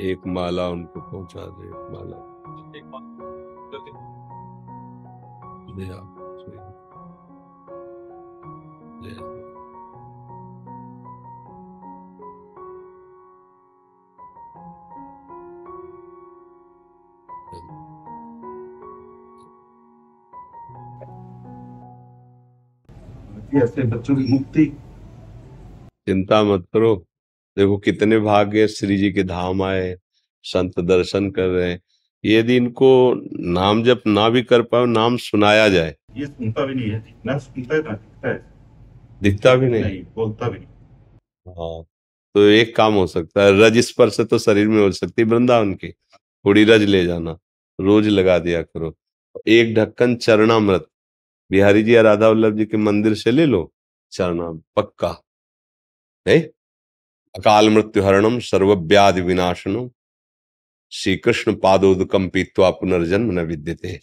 एक माला उनको पहुंचा दे एक माला ऐसे बच्चों की मुक्ति चिंता मत करो देखो कितने भाग्य श्री जी के धाम आए संत दर्शन कर रहे हैं यदि इनको नाम जब ना भी कर पाओ नाम सुनाया जाए ये सुनता भी नहीं है ना सुनता है ना दिखता है दिखता भी नहीं, नहीं बोलता भी नहीं हाँ तो एक काम हो सकता है रज स्पर्श तो शरीर में हो सकती है वृंदावन की थोड़ी रज ले जाना रोज लगा दिया करो एक ढक्कन चरणामृत बिहारी जी या राधा वल्लभ जी के मंदिर से ले लो चरणाम पक्का नहीं अकाल मृत्यु हरणम सर्वव्याधि विनाशनम श्री कृष्ण पादोदकम पीतवा पुनर्जन्म न विद्यते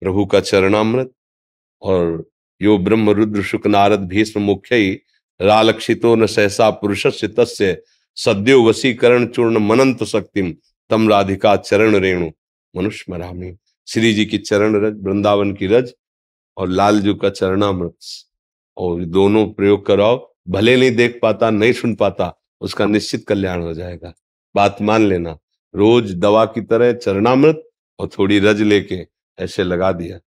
प्रभु का चरणामृत और यो ब्रह्म रुद्र शुक नारद भीष्म मुख्य रालक्षितो न सहसा पुरुष से तस् सद्यो वसीकरण चूर्ण मनंत शक्ति तम राधिका चरण रेणु मनुष्य मरामी श्री जी की चरण रज वृंदावन की रज और लालजू का चरणामृत और दोनों प्रयोग कराओ भले नहीं देख पाता नहीं सुन पाता उसका निश्चित कल्याण हो जाएगा बात मान लेना रोज दवा की तरह चरणामृत और थोड़ी रज लेके ऐसे लगा दिया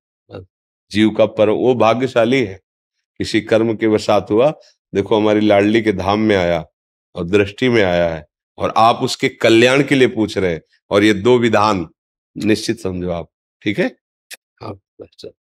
जीव का पर वो भाग्यशाली है किसी कर्म के वसात हुआ देखो हमारी लाडली के धाम में आया और दृष्टि में आया है और आप उसके कल्याण के लिए पूछ रहे हैं और ये दो विधान निश्चित समझो आप ठीक है आप हाँ,